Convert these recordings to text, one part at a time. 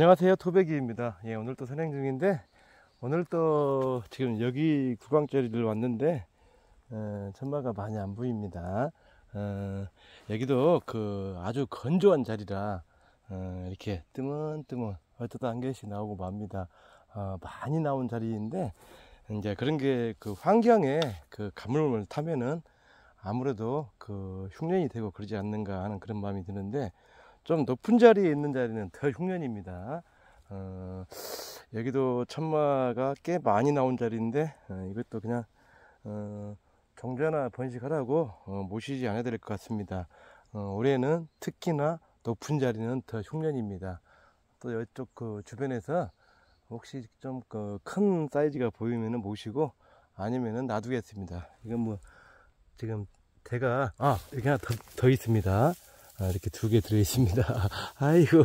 안녕하세요 토백이입니다 예, 오늘 또 산행 중인데 오늘 또 지금 여기 구강절리를 왔는데 어, 천마가 많이 안 보입니다 어, 여기도 그 아주 건조한 자리라 어, 이렇게 뜨문뜨문 얼쩌다한 개씩 나오고 맙니다 어, 많이 나온 자리인데 이제 그런 게 그 환경에 그 가물을 타면은 아무래도 그 흉년이 되고 그러지 않는가 하는 그런 마음이 드는데 좀 높은 자리에 있는 자리는 더 흉년입니다. 어, 여기도 천마가 꽤 많이 나온 자리인데 어, 이것도 그냥 어, 종자나 번식하라고 어, 모시지 않아야 될것 같습니다. 어, 올해는 특히나 높은 자리는 더 흉년입니다. 또 이쪽 그 주변에서 혹시 좀큰 그 사이즈가 보이면 모시고 아니면은 놔두겠습니다. 이건 뭐 지금 대가아 여기 하나 더, 더 있습니다. 아, 이렇게 두 개 들어있습니다. 아이고,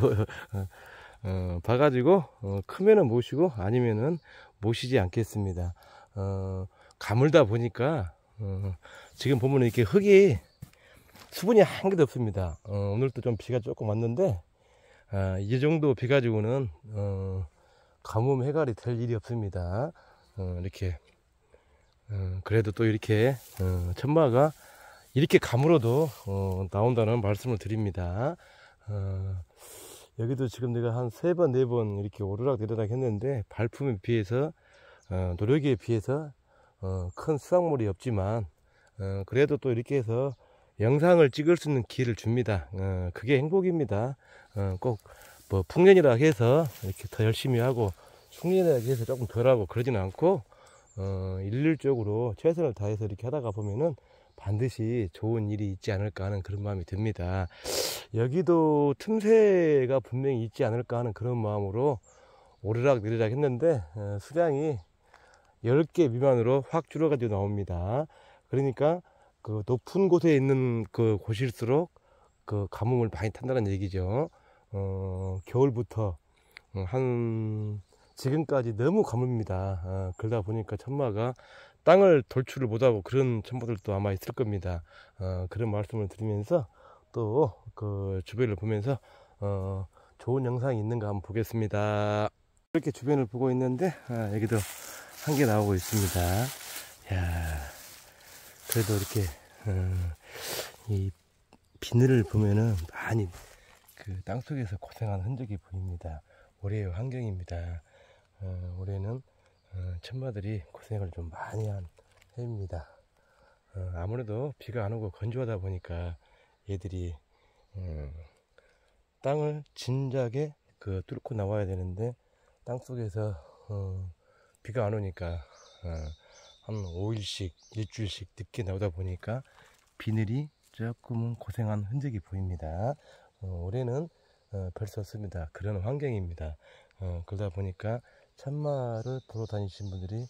어, 봐가지고, 어, 크면은 모시고, 아니면은 모시지 않겠습니다. 어, 가물다 보니까, 어, 지금 보면 이렇게 흙이 수분이 한 개도 없습니다. 어, 오늘도 좀 비가 조금 왔는데, 아, 이 정도 비 가지고는, 어, 가뭄 해갈이 될 일이 없습니다. 어, 이렇게. 어, 그래도 또 이렇게, 어, 천마가 이렇게 감으로도 어, 나온다는 말씀을 드립니다. 어, 여기도 지금 내가 한 세 번, 네 번 이렇게 오르락 내리락 했는데 발품에 비해서 어, 노력에 비해서 어, 큰 수확물이 없지만 어, 그래도 또 이렇게 해서 영상을 찍을 수 있는 기회를 줍니다. 어, 그게 행복입니다. 어, 꼭뭐 풍년이라 해서 이렇게 더 열심히 하고 충년이라 해서 조금 덜 하고 그러진 않고 어, 일률적으로 최선을 다해서 이렇게 하다가 보면은 반드시 좋은 일이 있지 않을까 하는 그런 마음이 듭니다. 여기도 틈새가 분명히 있지 않을까 하는 그런 마음으로 오르락 내리락 했는데 어, 수량이 10개 미만으로 확 줄어가지고 나옵니다. 그러니까 그 높은 곳에 있는 그 곳일수록 그 가뭄을 많이 탄다는 얘기죠. 어, 겨울부터 음, 한 지금까지 너무 가뭄입니다. 어, 그러다 보니까 천마가 땅을 돌출을 못하고 그런 천부들도 아마 있을 겁니다. 어, 그런 말씀을 드리면서 또 그 주변을 보면서 어, 좋은 영상이 있는가 한번 보겠습니다. 이렇게 주변을 보고 있는데 아, 여기도 한 개 나오고 있습니다. 야 그래도 이렇게 음, 이 비늘을 보면은 많이 그 땅속에서 고생하는 흔적이 보입니다. 올해의 환경입니다. 어, 올해는 천마들이 어, 고생을 좀 많이 한 해입니다. 어, 아무래도 비가 안 오고 건조하다 보니까 얘들이 어, 땅을 진작에 그 뚫고 나와야 되는데 땅 속에서 비가 안 오니까 한 5일씩 일주일씩 늦게 나오다 보니까 비늘이 조금은 고생한 흔적이 보입니다. 올해는 벌써 없습니다. 그런 환경입니다. 그러다 보니까 참마를 보러 다니신 분들이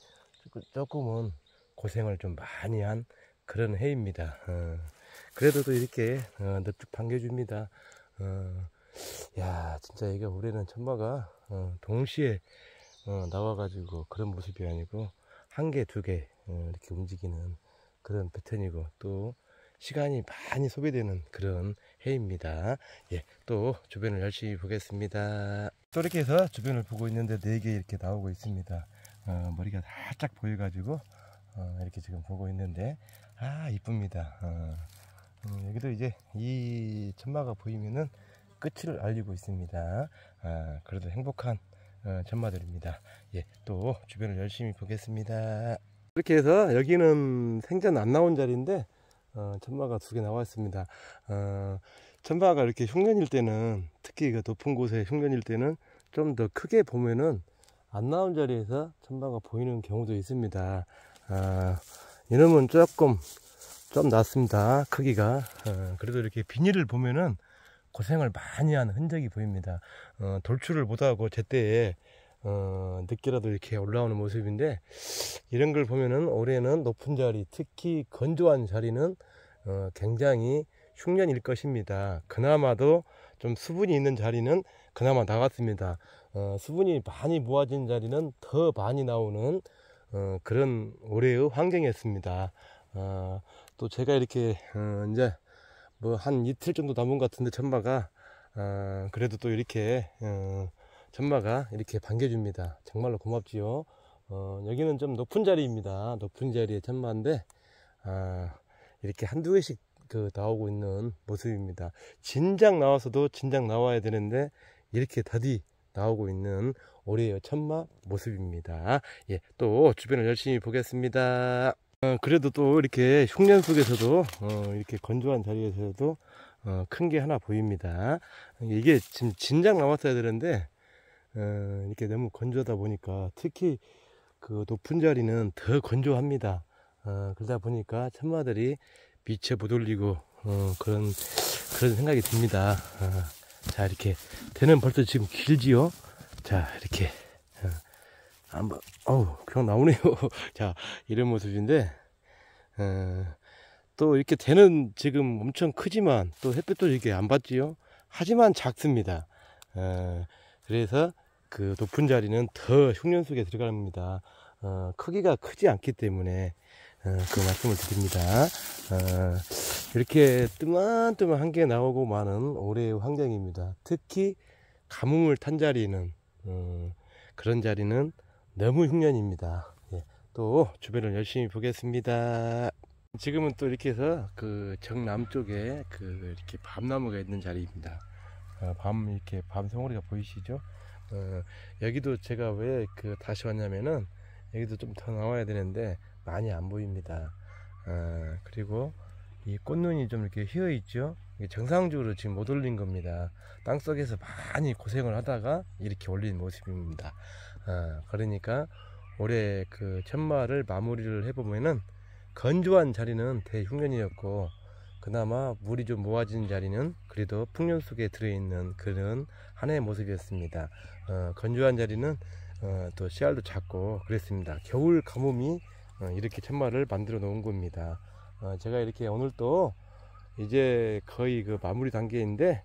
조금은 고생을 좀 많이 한 그런 해입니다. 어, 그래도 또 이렇게 어, 넙죽 반겨줍니다. 어, 야 진짜 이게 올해는 천마가 어, 동시에 어, 나와가지고 그런 모습이 아니고 한 개, 두개 어, 이렇게 움직이는 그런 패턴이고 또 시간이 많이 소비되는 그런 해입니다. 예, 또 주변을 열심히 보겠습니다. 또 이렇게 해서 주변을 보고 있는데 네 개 이렇게 나오고 있습니다 어, 머리가 살짝 보여가지고 어, 이렇게 지금 보고 있는데 아 이쁩니다 어, 음, 여기도 이제 이 천마가 보이면은 끝을 알리고 있습니다 아, 그래도 행복한 어, 천마들입니다 예, 또 주변을 열심히 보겠습니다 이렇게 해서 여기는 생전 안 나온 자리인데 어, 천마가 두 개 나와 있습니다 어, 전바가 이렇게 흉년일 때는 특히 그 높은 곳에 흉년일 때는 좀 더 크게 보면은 안 나온 자리에서 천바가 보이는 경우도 있습니다. 아, 이놈은 조금 좀 낫습니다. 크기가. 아, 그래도 이렇게 비닐을 보면은 고생을 많이 한 흔적이 보입니다. 어, 돌출을 못하고 제때에 어, 늦게라도 이렇게 올라오는 모습인데 이런 걸 보면은 올해는 높은 자리 특히 건조한 자리는 어, 굉장히 흉년일 것입니다. 그나마도 좀 수분이 있는 자리는 그나마 나갔습니다. 어, 수분이 많이 모아진 자리는 더 많이 나오는 어, 그런 올해의 환경이었습니다. 어, 또 제가 이렇게 어, 이제 뭐 한 이틀 정도 남은 것 같은데 천마가 어, 그래도 또 이렇게 어, 천마가 이렇게 반겨줍니다. 정말로 고맙지요. 어, 여기는 좀 높은 자리입니다. 높은 자리에 천마인데 아, 이렇게 한두 개씩 그 나오고 있는 모습입니다. 진작 나와서도 진작 나와야 되는데 이렇게 다디 나오고 있는 올해의 천마 모습입니다. 예, 또 주변을 열심히 보겠습니다. 어, 그래도 또 이렇게 흉년 속에서도 어, 이렇게 건조한 자리에서도 어, 큰게 하나 보입니다. 이게 지금 진작 나왔어야 되는데 어, 이렇게 너무 건조하다 보니까 특히 그 높은 자리는 더 건조합니다. 어, 그러다 보니까 천마들이 빛에 못 올리고 어, 그런 그런 생각이 듭니다. 어, 자 이렇게 대는 벌써 지금 길지요. 자 이렇게 어, 한번 어우 그냥 나오네요. 자 이런 모습인데 어, 또 이렇게 대는 지금 엄청 크지만 또 햇빛도 이렇게 안 받지요. 하지만 작습니다. 어, 그래서 그 높은 자리는 더 흉년 속에 들어갑니다. 어, 크기가 크지 않기 때문에 어, 그 말씀을 드립니다. 어, 이렇게 뜨만뜨만한 개 나오고 많은 올해의 환경입니다. 특히 가뭄을 탄 자리는 어, 그런 자리는 너무 흉년입니다. 예, 또 주변을 열심히 보겠습니다. 지금은 또 이렇게 해서 그 정남쪽에 그 이렇게 밤나무가 있는 자리입니다. 밤 이렇게 밤송오리가 보이시죠? 어, 여기도 제가 왜 그 다시 왔냐면은 여기도 좀 더 나와야 되는데 많이 안 보입니다 아, 그리고 이 꽃눈이 좀 이렇게 휘어 있죠 정상적으로 지금 못 올린 겁니다 땅속에서 많이 고생을 하다가 이렇게 올린 모습입니다 아, 그러니까 올해 그 천마를 마무리를 해보면은 건조한 자리는 대흉년이었고 그나마 물이 좀 모아진 자리는 그래도 풍년 속에 들어있는 그런 하나의 모습이었습니다 어, 건조한 자리는 어, 또 씨알도 작고 그랬습니다 겨울 가뭄이 어, 이렇게 천마를 만들어 놓은 겁니다 어, 제가 이렇게 오늘 또 이제 거의 그 마무리 단계인데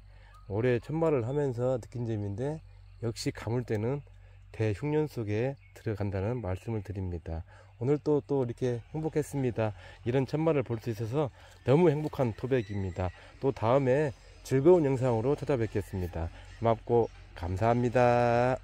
올해 천마를 하면서 느낀 점인데 역시 가물 때는 대흉년 속에 들어간다는 말씀을 드립니다 오늘 또또 이렇게 행복했습니다 이런 천마를 볼 수 있어서 너무 행복한 토백입니다 또 다음에 즐거운 영상으로 찾아뵙겠습니다 고맙고 감사합니다